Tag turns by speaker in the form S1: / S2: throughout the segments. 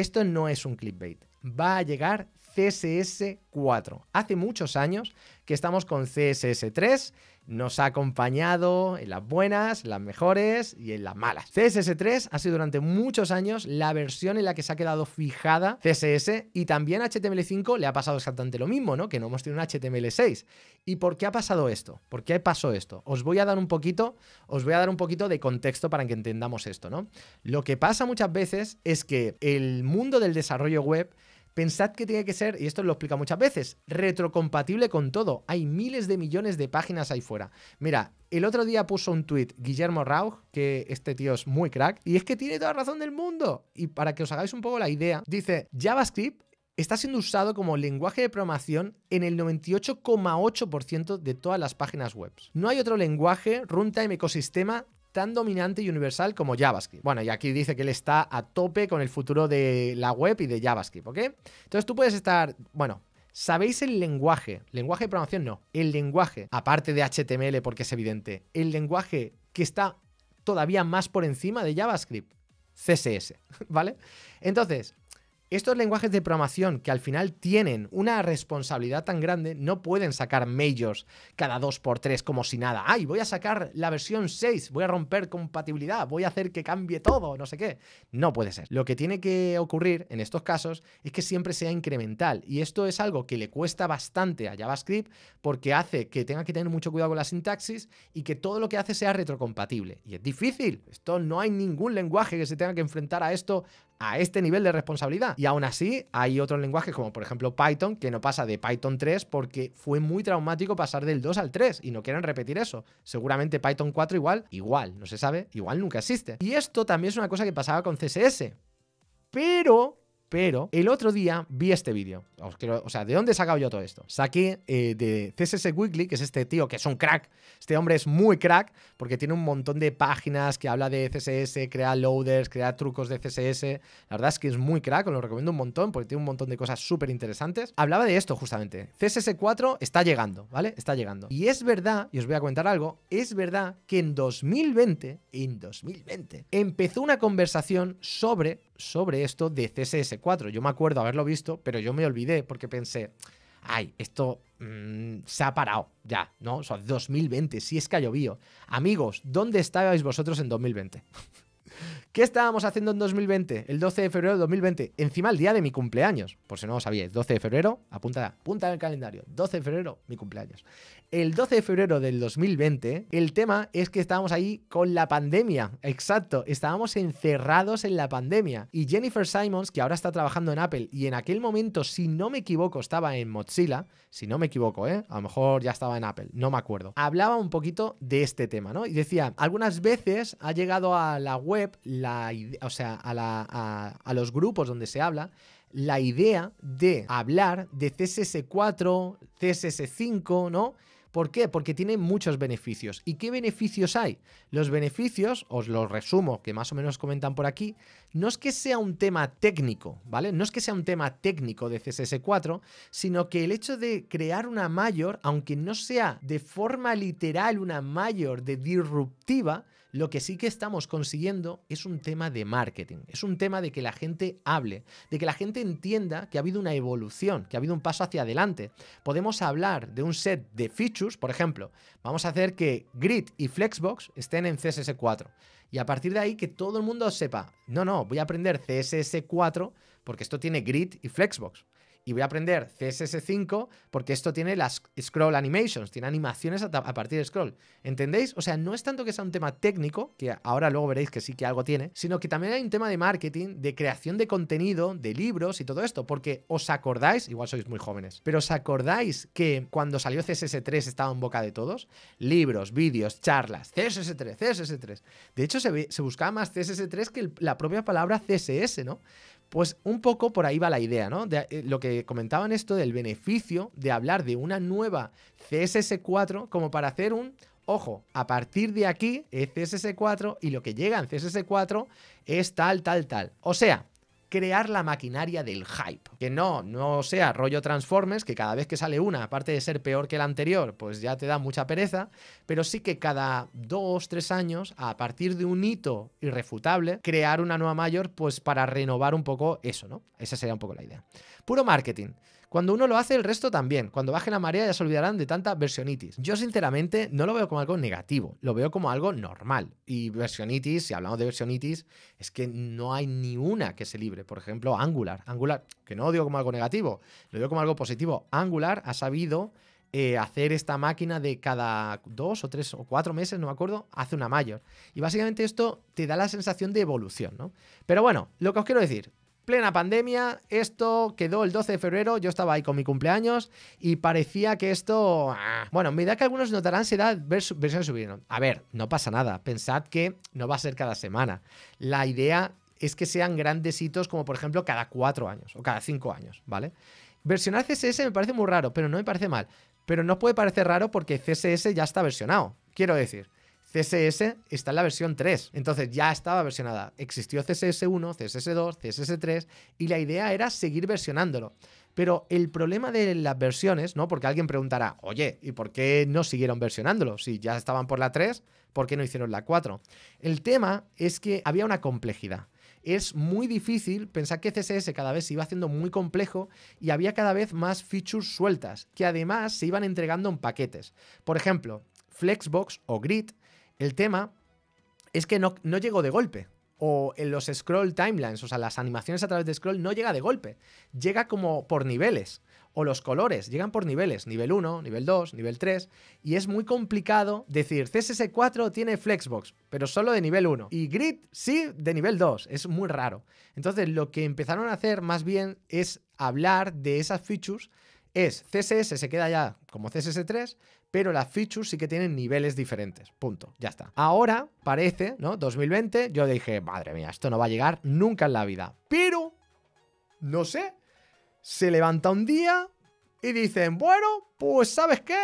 S1: Esto no es un clickbait. Va a llegar CSS Hace muchos años que estamos con CSS3, nos ha acompañado en las buenas, en las mejores y en las malas. CSS3 ha sido durante muchos años la versión en la que se ha quedado fijada CSS y también HTML5 le ha pasado exactamente lo mismo, ¿no? Que no hemos tenido un HTML6. ¿Y por qué ha pasado esto? ¿Por qué pasó esto? Os voy a dar un poquito, os voy a dar un poquito de contexto para que entendamos esto, ¿no? Lo que pasa muchas veces es que el mundo del desarrollo web Pensad que tiene que ser, y esto lo explica muchas veces, retrocompatible con todo. Hay miles de millones de páginas ahí fuera. Mira, el otro día puso un tuit Guillermo Rauch, que este tío es muy crack, y es que tiene toda razón del mundo. Y para que os hagáis un poco la idea, dice, JavaScript está siendo usado como lenguaje de programación en el 98,8% de todas las páginas web. No hay otro lenguaje, runtime, ecosistema tan dominante y universal como JavaScript. Bueno, y aquí dice que él está a tope con el futuro de la web y de JavaScript, ¿ok? Entonces tú puedes estar, bueno, ¿Sabéis el lenguaje? Lenguaje de programación no. El lenguaje, aparte de HTML porque es evidente, el lenguaje que está todavía más por encima de JavaScript, CSS, ¿vale? Entonces, estos lenguajes de programación que al final tienen una responsabilidad tan grande, no pueden sacar majors cada 2x3 como si nada. ¡Ay, voy a sacar la versión 6! Voy a romper compatibilidad, voy a hacer que cambie todo, no sé qué. No puede ser. Lo que tiene que ocurrir en estos casos es que siempre sea incremental. Y esto es algo que le cuesta bastante a JavaScript porque hace que tenga que tener mucho cuidado con la sintaxis y que todo lo que hace sea retrocompatible. Y es difícil. Esto no hay ningún lenguaje que se tenga que enfrentar a esto a este nivel de responsabilidad. Y aún así, hay otros lenguajes como por ejemplo Python, que no pasa de Python 3 porque fue muy traumático pasar del 2 al 3 y no quieren repetir eso. Seguramente Python 4 igual, igual, no se sabe, igual nunca existe. Y esto también es una cosa que pasaba con CSS. Pero pero el otro día vi este vídeo. O sea, ¿de dónde he sacado yo todo esto? Saqué eh, de CSS Weekly, que es este tío que es un crack. Este hombre es muy crack porque tiene un montón de páginas que habla de CSS, crea loaders, crea trucos de CSS. La verdad es que es muy crack, os lo recomiendo un montón porque tiene un montón de cosas súper interesantes. Hablaba de esto justamente. CSS4 está llegando, ¿vale? Está llegando. Y es verdad, y os voy a contar algo, es verdad que en 2020, en 2020, empezó una conversación sobre sobre esto de CSS4. Yo me acuerdo haberlo visto, pero yo me olvidé porque pensé, ay, esto mm, se ha parado ya, ¿no? O sea, 2020, si es que ha Amigos, ¿dónde estabais vosotros en 2020? ¿Qué estábamos haciendo en 2020? El 12 de febrero de 2020. Encima el día de mi cumpleaños. Por si no lo sabíais, 12 de febrero, apunta, apunta en el calendario. 12 de febrero, mi cumpleaños. El 12 de febrero del 2020, el tema es que estábamos ahí con la pandemia. Exacto, estábamos encerrados en la pandemia. Y Jennifer Simons, que ahora está trabajando en Apple y en aquel momento, si no me equivoco, estaba en Mozilla, si no me equivoco, ¿eh? a lo mejor ya estaba en Apple, no me acuerdo. Hablaba un poquito de este tema, ¿no? Y decía, algunas veces ha llegado a la web o sea, a, a los grupos donde se habla la idea de hablar de CSS4, CSS5, ¿no? ¿Por qué? Porque tiene muchos beneficios. ¿Y qué beneficios hay? Los beneficios, os los resumo, que más o menos comentan por aquí, no es que sea un tema técnico, ¿vale? No es que sea un tema técnico de CSS4, sino que el hecho de crear una mayor, aunque no sea de forma literal una mayor de disruptiva, lo que sí que estamos consiguiendo es un tema de marketing, es un tema de que la gente hable, de que la gente entienda que ha habido una evolución, que ha habido un paso hacia adelante. Podemos hablar de un set de features, por ejemplo, vamos a hacer que Grid y Flexbox estén en CSS4. Y a partir de ahí que todo el mundo sepa, no, no, voy a aprender CSS4 porque esto tiene Grid y Flexbox y voy a aprender CSS5 porque esto tiene las scroll animations, tiene animaciones a, partir de scroll. ¿Entendéis? O sea, no es tanto que sea un tema técnico, que ahora luego veréis que sí que algo tiene, sino que también hay un tema de marketing, de creación de contenido, de libros y todo esto, porque os acordáis, igual sois muy jóvenes, pero os acordáis que cuando salió CSS3 estaba en boca de todos, libros, vídeos, charlas, CSS3, CSS3. De hecho, se, buscaba más CSS3 que la propia palabra CSS, ¿no? Pues un poco por ahí va la idea, ¿no? De, eh, lo que comentaban esto del beneficio de hablar de una nueva CSS4 como para hacer un, ojo, a partir de aquí es CSS4 y lo que llega en CSS4 es tal, tal, tal. O sea, crear la maquinaria del hype. Que no, no sea rollo Transformers, que cada vez que sale una, aparte de ser peor que la anterior, pues ya te da mucha pereza, pero sí que cada dos, tres años, a partir de un hito irrefutable, crear una nueva mayor, pues para renovar un poco eso, ¿no? Esa sería un poco la idea. Puro marketing. Cuando uno lo hace, el resto también. Cuando baje la marea ya se olvidarán de tanta versionitis. Yo sinceramente no lo veo como algo negativo, lo veo como algo normal. Y versionitis, si hablamos de versionitis, es que no hay ni una que se libre. Por ejemplo, Angular. Angular, que no lo digo como algo negativo, lo digo como algo positivo. Angular ha sabido eh, hacer esta máquina de cada dos o tres o cuatro meses, no me acuerdo, hace una mayor. Y básicamente esto te da la sensación de evolución, ¿no? Pero bueno, lo que os quiero decir, plena pandemia, esto quedó el 12 de febrero, yo estaba ahí con mi cumpleaños y parecía que esto... Ah, bueno, mira que algunos notarán será versión versiones A ver, no pasa nada, pensad que no va a ser cada semana. La idea es que sean grandes hitos como por ejemplo cada cuatro años o cada cinco años, ¿vale? Versionar CSS me parece muy raro, pero no me parece mal. Pero no puede parecer raro porque CSS ya está versionado, quiero decir. CSS está en la versión 3. Entonces ya estaba versionada. Existió CSS1, CSS2, CSS3 y la idea era seguir versionándolo. Pero el problema de las versiones, ¿no? Porque alguien preguntará, oye, ¿y por qué no siguieron versionándolo? Si ya estaban por la 3, ¿por qué no hicieron la 4? El tema es que había una complejidad es muy difícil pensar que CSS cada vez se iba haciendo muy complejo y había cada vez más features sueltas, que además se iban entregando en paquetes. Por ejemplo, Flexbox o Grid el tema es que no, llegó de golpe. O en los scroll timelines, o sea, las animaciones a través de scroll, no llega de golpe. Llega como por niveles. O los colores, llegan por niveles. Nivel 1, nivel 2, nivel 3. Y es muy complicado decir, CSS4 tiene Flexbox, pero solo de nivel 1. Y Grid, sí, de nivel 2. Es muy raro. Entonces, lo que empezaron a hacer más bien es hablar de esas features es CSS se queda ya como CSS3 pero las features sí que tienen niveles diferentes. Punto. Ya está. Ahora parece, ¿no? 2020, yo dije, madre mía, esto no va a llegar nunca en la vida. Pero, no sé, se levanta un día y dicen, bueno, pues sabes qué,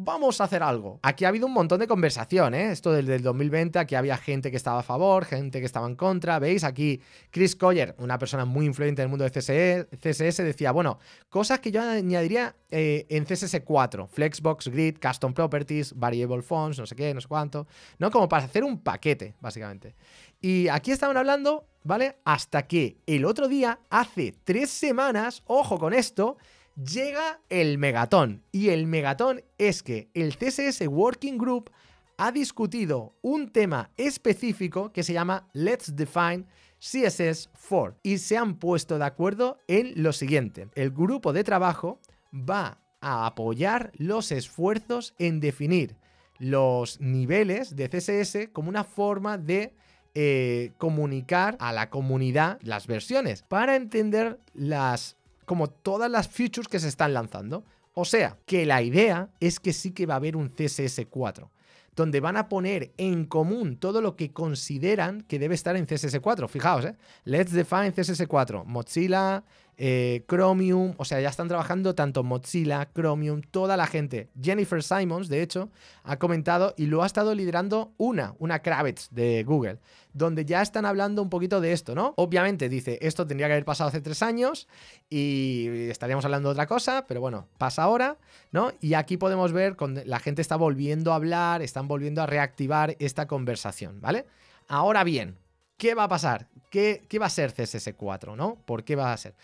S1: vamos a hacer algo. Aquí ha habido un montón de conversación, ¿eh? Esto del, el 2020, aquí había gente que estaba a favor, gente que estaba en contra, ¿veis? Aquí Chris Collier, una persona muy influyente en el mundo de CSS, e, CSS decía, bueno, cosas que yo añadiría eh, en CSS4, Flexbox, Grid, Custom Properties, Variable Fonts, no sé qué, no sé cuánto, ¿no? Como para hacer un paquete, básicamente. Y aquí estaban hablando, ¿vale? Hasta que el otro día, hace tres semanas, ojo con esto, llega el megatón. Y el megatón es que el CSS Working Group ha discutido un tema específico que se llama Let's Define CSS4 y se han puesto de acuerdo en lo siguiente. El grupo de trabajo va a apoyar los esfuerzos en definir los niveles de CSS como una forma de eh, comunicar a la comunidad las versiones para entender las como todas las features que se están lanzando. O sea, que la idea es que sí que va a haber un CSS4 donde van a poner en común todo lo que consideran que debe estar en CSS4. Fijaos, ¿eh? Let's define CSS4. Mozilla, eh, Chromium, o sea, ya están trabajando tanto Mozilla, Chromium, toda la gente. Jennifer Simons, de hecho, ha comentado y lo ha estado liderando una, una Kravitz de Google, donde ya están hablando un poquito de esto, ¿no? Obviamente, dice, esto tendría que haber pasado hace tres años y estaríamos hablando de otra cosa, pero bueno, pasa ahora, ¿no? Y aquí podemos ver, la gente está volviendo a hablar, están volviendo a reactivar esta conversación, ¿vale? Ahora bien, ¿qué va a pasar? ¿Qué, qué va a ser CSS4, ¿no? ¿Por qué va a ser?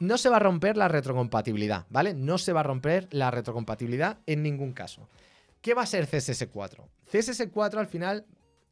S1: No se va a romper la retrocompatibilidad, ¿vale? No se va a romper la retrocompatibilidad en ningún caso. ¿Qué va a ser CSS4? CSS4 al final,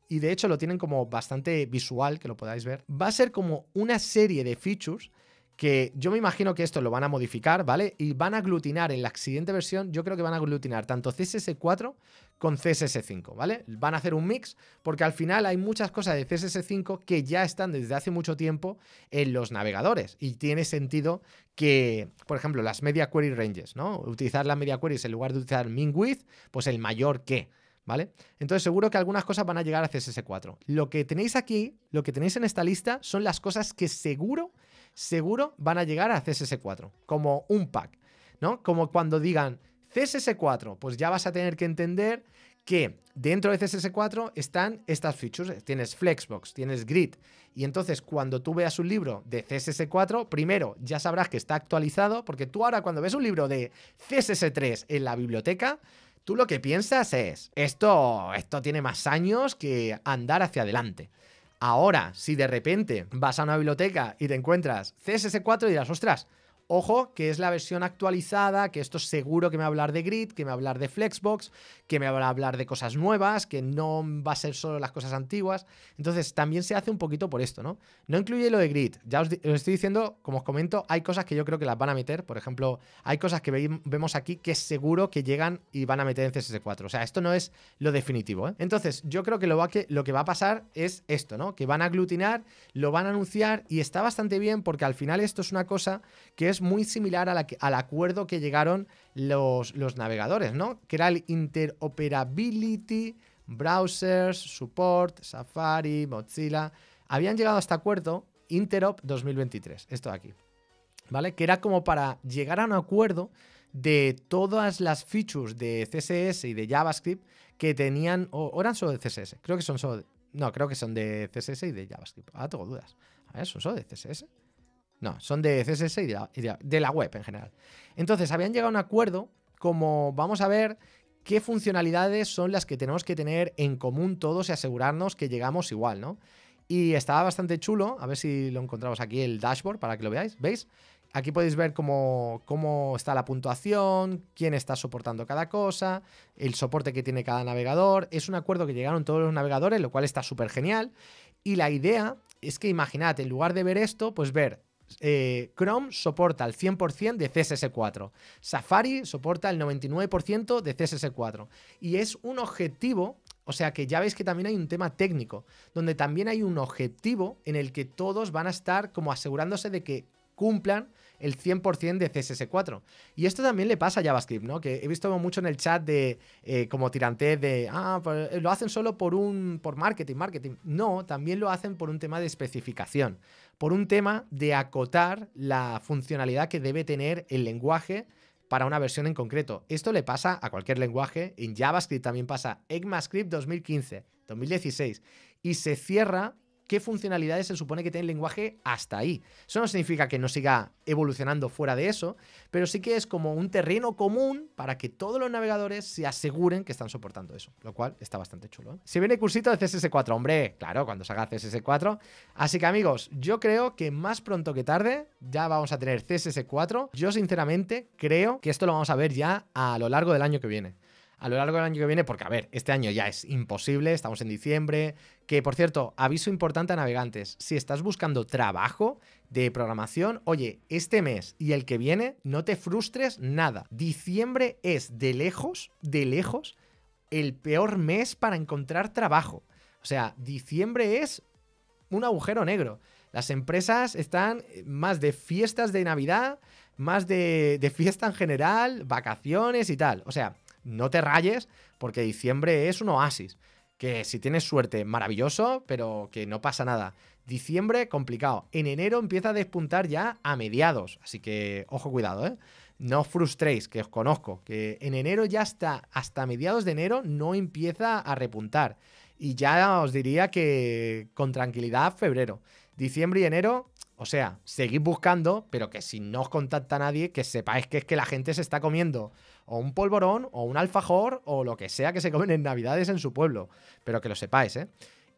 S1: y de hecho lo tienen como bastante visual, que lo podáis ver, va a ser como una serie de features que yo me imagino que esto lo van a modificar, ¿vale? Y van a aglutinar en la siguiente versión, yo creo que van a aglutinar tanto CSS4 con CSS5, ¿vale? Van a hacer un mix porque al final hay muchas cosas de CSS5 que ya están desde hace mucho tiempo en los navegadores y tiene sentido que, por ejemplo, las media query ranges, ¿no? Utilizar las media queries en lugar de utilizar min width, pues el mayor que, ¿vale? Entonces seguro que algunas cosas van a llegar a CSS4. Lo que tenéis aquí, lo que tenéis en esta lista son las cosas que seguro seguro van a llegar a CSS4, como un pack, ¿no? Como cuando digan CSS4, pues ya vas a tener que entender que dentro de CSS4 están estas features. Tienes Flexbox, tienes Grid. Y entonces cuando tú veas un libro de CSS4, primero ya sabrás que está actualizado, porque tú ahora cuando ves un libro de CSS3 en la biblioteca, tú lo que piensas es, esto, esto tiene más años que andar hacia adelante. Ahora, si de repente vas a una biblioteca y te encuentras CSS4 y dirás, ostras, Ojo, que es la versión actualizada, que esto seguro que me va a hablar de Grid, que me va a hablar de Flexbox, que me va a hablar de cosas nuevas, que no va a ser solo las cosas antiguas. Entonces, también se hace un poquito por esto, ¿no? No incluye lo de Grid. Ya os, estoy diciendo, como os comento, hay cosas que yo creo que las van a meter. Por ejemplo, hay cosas que vemos aquí que seguro que llegan y van a meter en CSS4. O sea, esto no es lo definitivo, ¿eh? Entonces, yo creo que lo, que lo que va a pasar es esto, ¿no? Que van a aglutinar, lo van a anunciar y está bastante bien porque al final esto es una cosa que es muy similar a la al acuerdo que llegaron los, los navegadores, ¿no? Que era el Interoperability, Browsers, Support, Safari, Mozilla. Habían llegado a este acuerdo Interop 2023, esto de aquí, ¿vale? Que era como para llegar a un acuerdo de todas las features de CSS y de JavaScript que tenían, o, eran solo de CSS, creo que son solo, de, no, creo que son de CSS y de JavaScript, ahora tengo dudas. A ver, ¿son solo de CSS? No, son de CSS y de la, de la, web en general. Entonces, habían llegado a un acuerdo como vamos a ver qué funcionalidades son las que tenemos que tener en común todos y asegurarnos que llegamos igual, ¿no? Y estaba bastante chulo, a ver si lo encontramos aquí el dashboard para que lo veáis, ¿veis? Aquí podéis ver cómo, cómo está la puntuación, quién está soportando cada cosa, el soporte que tiene cada navegador. Es un acuerdo que llegaron todos los navegadores, lo cual está súper genial. Y la idea es que imaginad, en lugar de ver esto, pues ver eh, Chrome soporta el 100% de CSS4. Safari soporta el 99% de CSS4. Y es un objetivo, o sea que ya veis que también hay un tema técnico, donde también hay un objetivo en el que todos van a estar como asegurándose de que cumplan el 100% de CSS4. Y esto también le pasa a JavaScript, ¿no? Que he visto mucho en el chat de eh, como tirantez de, ah, pues, eh, lo hacen solo por un por marketing, marketing. No, también lo hacen por un tema de especificación por un tema de acotar la funcionalidad que debe tener el lenguaje para una versión en concreto. Esto le pasa a cualquier lenguaje, en JavaScript también pasa, ECMAScript 2015, 2016, y se cierra qué funcionalidades se supone que tiene el lenguaje hasta ahí. Eso no significa que no siga evolucionando fuera de eso, pero sí que es como un terreno común para que todos los navegadores se aseguren que están soportando eso, lo cual está bastante chulo. ¿eh? Se viene cursito de CSS4, hombre, claro, cuando salga CSS4. Así que amigos, yo creo que más pronto que tarde ya vamos a tener CSS4. Yo sinceramente creo que esto lo vamos a ver ya a lo largo del año que viene a lo largo del año que viene, porque a ver, este año ya es imposible, estamos en diciembre, que por cierto, aviso importante a navegantes, si estás buscando trabajo de programación, oye, este mes y el que viene, no te frustres nada. Diciembre es de lejos, de lejos, el peor mes para encontrar trabajo. O sea, diciembre es un agujero negro. Las empresas están eh, más de fiestas de Navidad, más de, fiesta en general, vacaciones y tal. O sea, no te rayes porque diciembre es un oasis. Que si tienes suerte, maravilloso, pero que no pasa nada. Diciembre, complicado. En enero empieza a despuntar ya a mediados. Así que, ojo, cuidado, ¿eh? No os frustréis, que os conozco. Que en enero ya está, hasta mediados de enero no empieza a repuntar. Y ya os diría que con tranquilidad febrero. Diciembre y enero, o sea, seguid buscando, pero que si no os contacta nadie, que sepáis que es que la gente se está comiendo o un polvorón o un alfajor o lo que sea que se comen en Navidades en su pueblo. Pero que lo sepáis, ¿eh?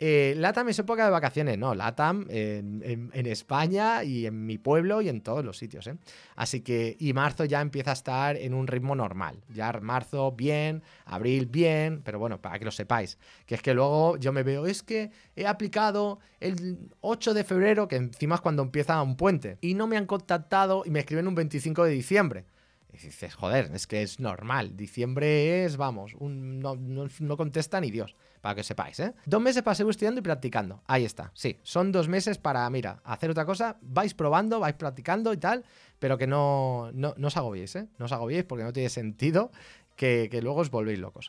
S1: Eh, LATAM es época de vacaciones, no, LATAM en, España y en mi pueblo y en todos los sitios. ¿eh? Así que, y marzo ya empieza a estar en un ritmo normal. Ya marzo bien, abril bien, pero bueno, para que lo sepáis. Que es que luego yo me veo, es que he aplicado el 8 de febrero, que encima es cuando empieza un puente, y no me han contactado y me escriben un 25 de diciembre. Y dices, joder, es que es normal. Diciembre es, vamos, no, contesta ni Dios, para que sepáis, ¿eh? Dos meses seguir estudiando y practicando. Ahí está, sí. Son dos meses para, mira, hacer otra cosa. Vais probando, vais practicando y tal, pero que no, no, os agobiéis, ¿eh? No os agobiéis porque no tiene sentido que, luego os volvéis locos.